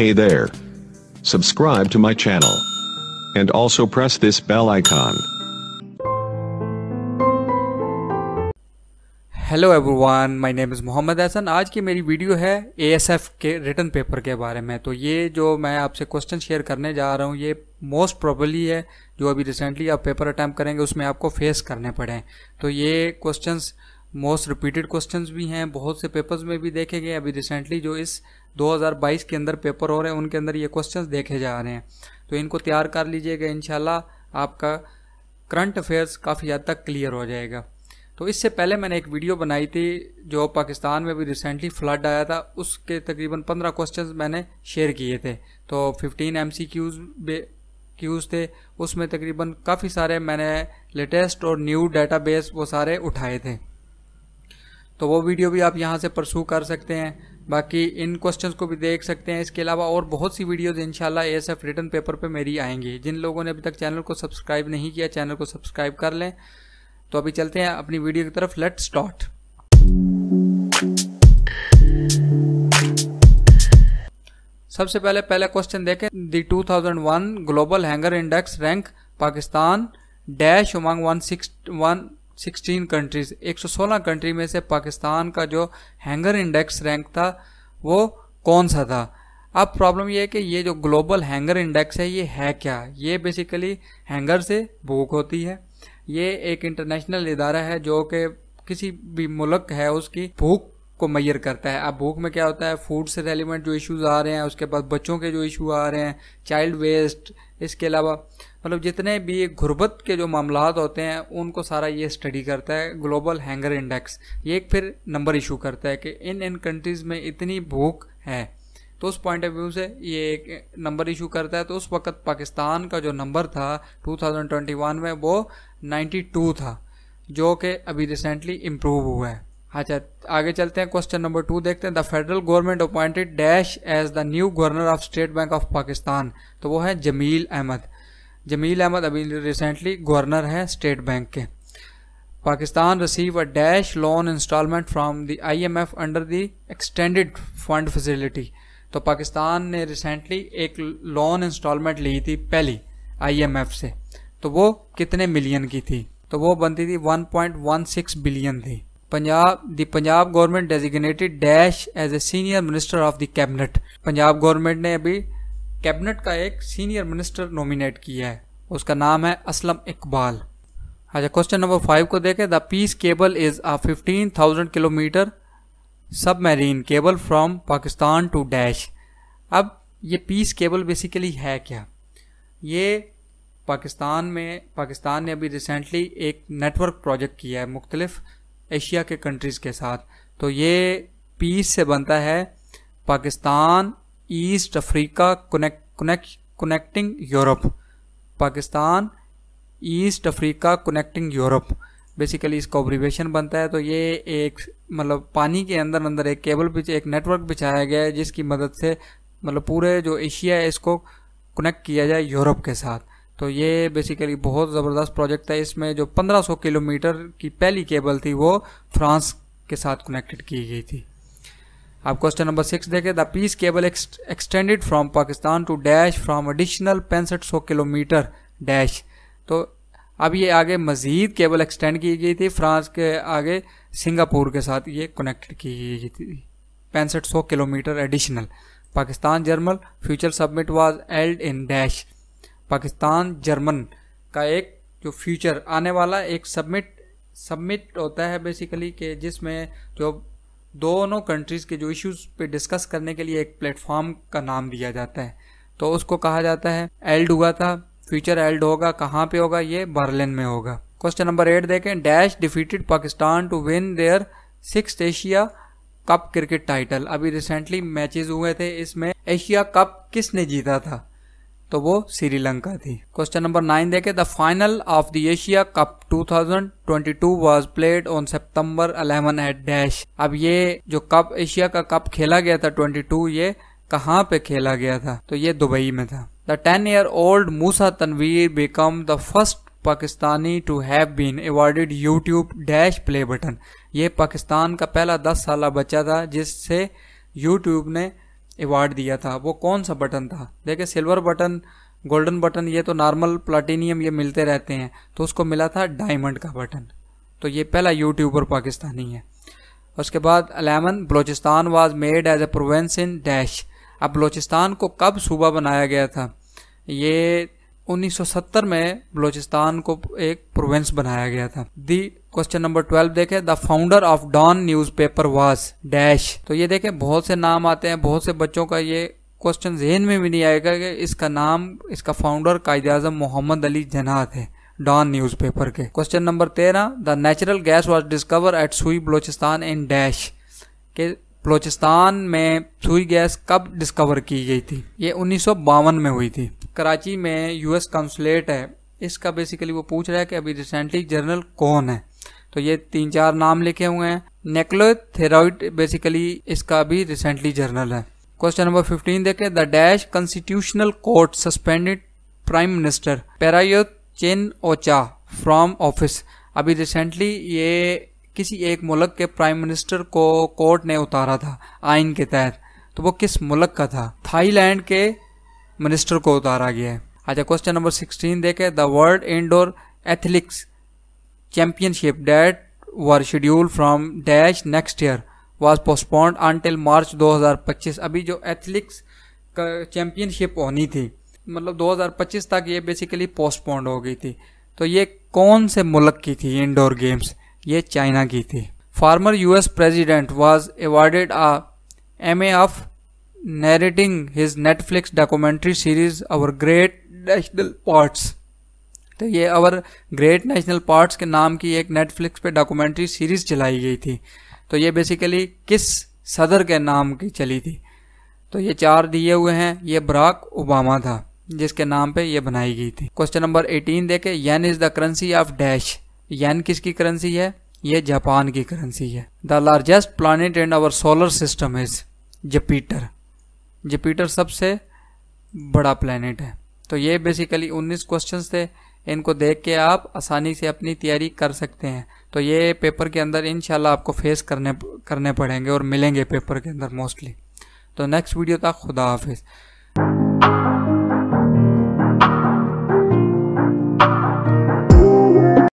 Hey there. Subscribe to my channel. And also press this bell icon. Hello everyone my name is Mohammad Ehsan आज की मेरी video है ASF के return paper के बारे में तो ये जो मैं आपसे क्वेश्चन शेयर करने जा रहा हूँ ये मोस्ट प्रॉबली है जो अभी रिसेंटली आप पेपर अटैम्प्ट करेंगे उसमें आपको फेस करने पड़े तो ये क्वेश्चंस मोस्ट रिपीटेड क्वेश्चंस भी हैं बहुत से पेपर्स में भी देखे गए अभी रिसेंटली जो इस 2022 के अंदर पेपर हो रहे हैं उनके अंदर ये क्वेश्चंस देखे जा रहे हैं तो इनको तैयार कर लीजिएगा इन आपका करंट अफेयर्स काफ़ी हद तक क्लियर हो जाएगा तो इससे पहले मैंने एक वीडियो बनाई थी जो पाकिस्तान में भी रिसेंटली फ्लड आया था उसके तकरीबन पंद्रह क्वेश्चन मैंने शेयर किए थे तो fifteen M C Qs Qs थे उसमें तकरीबन काफ़ी सारे मैंने लेटेस्ट और न्यू डेटाबेस वो सारे उठाए थे तो वो वीडियो भी आप यहाँ से परसू कर सकते हैं बाकी इन क्वेश्चंस को भी देख सकते हैं इसके अलावा और बहुत सी वीडियोज इंशाल्लाह एफ रिटर्न पेपर पे मेरी आएंगी जिन लोगों ने अभी तक चैनल को सब्सक्राइब नहीं किया चैनल को सब्सक्राइब कर लें तो अभी चलते हैं अपनी वीडियो की तरफ लेट स्टार्ट सबसे पहले पहला क्वेश्चन देखें the 2001 global hunger index rank Pakistan dash उमंग one six one 16 countries 116 country में से पाकिस्तान का जो हैंगर इंडेक्स रैंक था वो कौन सा था अब प्रॉब्लम यह है कि ये जो ग्लोबल हैंगर इंडेक्स है ये है क्या ये बेसिकली हैंगर से भूख होती है ये एक इंटरनेशनल इदारा है जो कि किसी भी मुल्क है उसकी भूख को मैयर करता है अब भूख में क्या होता है फूड से रेलिवेंट जो इश्यूज आ रहे हैं उसके बाद बच्चों के जो इशू आ रहे हैं चाइल्ड वेस्ट इसके अलावा मतलब जितने भी गुर्बत के जो मामला होते हैं उनको सारा ये स्टडी करता है ग्लोबल हैंगर इंडेक्स ये एक फिर नंबर इशू करता है कि इन इन कंट्रीज़ में इतनी भूख है तो उस पॉइंट ऑफ व्यू से ये एक नंबर इशू करता है तो उस वक्त पाकिस्तान का जो नंबर था 2021 में वो 92 था जो कि अभी रिसेंटली इम्प्रूव हुआ है अच्छा आगे चलते हैं क्वेश्चन नंबर टू देखते हैं the federal government appointed dash as the new governor of State Bank of Pakistan तो वो है जमील अहमद जमील अहमद अभी रिसेंटली गवर्नर हैं स्टेट बैंक के Pakistan receive a dash loan installment from the IMF under the extended fund facility तो पाकिस्तान ने रिसेंटली एक loan instalment ली थी पहली आईएमएफ से तो वो कितने मिलियन की थी तो वो बनती थी 1.16 बिलियन थी Punjab the Punjab government designated dash as a senior minister of the cabinet Punjab government ने अभी कैबिनेट का एक सीनियर मिनिस्टर नॉमिनेट किया है उसका नाम है असलम इकबाल अच्छा क्वेश्चन नंबर फाइव को देखें the peace cable is a fifteen thousand kilometre submarine cable from Pakistan to dash अब ये पीस केबल बेसिकली है क्या ये पाकिस्तान में पाकिस्तान ने अभी रिसेंटली एक नेटवर्क प्रोजेक्ट किया है मुख्तलिफ एशिया के कंट्रीज़ के साथ तो ये पीस से बनता है Pakistan East Africa connecting Europe Pakistan East Africa connecting Europe basically इसका ऑब्रिवेशन बनता है तो ये एक मतलब पानी के अंदर अंदर एक केबल बिछ एक नेटवर्क बिछाया गया है जिसकी मदद से मतलब पूरे जो एशिया है इसको कनेक्ट किया जाए यूरोप के साथ तो ये बेसिकली बहुत ज़बरदस्त प्रोजेक्ट था इसमें जो 1500 किलोमीटर की पहली केबल थी वो फ्रांस के साथ कनेक्टेड की गई थी अब क्वेश्चन नंबर सिक्स देखें the peace cable extended from Pakistan to dash from additional पैंसठ सौ किलोमीटर डैश तो अब ये आगे मज़ीद केबल एक्सटेंड की गई थी फ्रांस के आगे सिंगापुर के साथ ये कनेक्टेड की गई थी पैंसठ सौ kilometre additional Pakistan German future summit was held in dash Pakistan German का एक जो फ्यूचर आने वाला एक सबमिट सबमिट होता है बेसिकली कि जिसमें जो दोनों कंट्रीज़ के जो इश्यूज पे डिस्कस करने के लिए एक प्लेटफॉर्म का नाम दिया जाता है तो उसको कहा जाता है एल्ड हुआ था फ्यूचर एल्ड होगा कहाँ पे होगा ये बर्लिन में होगा क्वेश्चन नंबर एट देखें dash defeated Pakistan to win their six Asia Cup cricket title अभी रिसेंटली मैचेस हुए थे इसमें एशिया कप किसने जीता था तो वो श्रीलंका थी क्वेश्चन नंबर नाइन देखे the final of the Asia cup 2022 was played on September 11 at dash अब ये जो कप एशिया का कप खेला गया था 22 ये कहाँ पे खेला गया था तो ये दुबई में था the ten year old Musa Tanveer become the first Pakistani to have been awarded YouTube dash play button ये पाकिस्तान का पहला दस साल बच्चा था जिससे यूट्यूब ने अवार्ड दिया था वो कौन सा बटन था देखिए सिल्वर बटन गोल्डन बटन ये तो नॉर्मल प्लाटीनियम ये मिलते रहते हैं तो उसको मिला था डायमंड का बटन तो ये पहला यूट्यूबर पाकिस्तानी है उसके बाद eleven Balochistan was made as a province in dash अब बलोचिस्तान को कब सूबा बनाया गया था ये 1970 में बलोचिस्तान को एक प्रोवेंस बनाया गया था दी क्वेश्चन नंबर ट्वेल्व देखे the founder of Dawn newspaper was dash तो ये देखें बहुत से नाम आते हैं बहुत से बच्चों का ये क्वेश्चन जहन में भी नहीं आएगा कि इसका नाम इसका फाउंडर कायद आजम मोहम्मद अली जना थे डॉन पेपर के क्वेश्चन नंबर तेरह the natural gas was discover at Sui Balochistan in dash के बलोचिस्तान में सुई गैस कब डिस्कवर की गई थी ये उन्नीस में हुई थी कराची में यूएस कंसुलेट है इसका बेसिकली वो पूछ रहा है कि अभी रिसेंटली जर्नल कौन है तो ये तीन चार नाम लिखे हुए हैं नेक्लोथेरॉइड बेसिकली इसका भी रिसेंटली जर्नल है क्वेश्चन नंबर फिफ्टीन देखें the dash constitutional court suspended prime minister Prayut Chan ocha from office अभी रिसेंटली ये किसी एक मुल्क के प्राइम मिनिस्टर को कोर्ट ने उतारा था आइन के तहत तो वो किस मुल्क का था थाईलैंड के मिनिस्टर को उतारा गया है अच्छा क्वेश्चन नंबर सिक्सटीन देखें the world indoor athletics championship that were scheduled from dash next year was postponed until March 2025 अभी जो एथलिक्स चैम्पियनशिप होनी थी मतलब 2025 तक ये बेसिकली पोस्टपोन्ड हो गई थी तो ये कौन से मुल्क की थी इंडोर गेम्स ये चाइना की थी former US president was awarded an Emmy of narrating his Netflix documentary series Our Great National Parts. तो ये अवर ग्रेट नेशनल पार्ट्स के नाम की एक नेटफ्लिक्स पे डॉक्यूमेंट्री सीरीज़ चलाई गई थी तो ये बेसिकली किस सदर के नाम की चली थी तो ये चार दिए हुए हैं ये बराक ओबामा था जिसके नाम पे ये बनाई गई थी क्वेश्चन नंबर 18 देखे yen is the currency of dash yen किसकी करेंसी है ये जापान की करेंसी है the largest planet in our solar system is Jupiter Jupiter सबसे बड़ा प्लानट है तो ये बेसिकली 19 क्वेश्चंस थे इनको देख के आप आसानी से अपनी तैयारी कर सकते हैं तो ये पेपर के अंदर इनशाला आपको फेस करने करने पड़ेंगे और मिलेंगे पेपर के अंदर मोस्टली तो नेक्स्ट वीडियो तक खुदा हाफिज़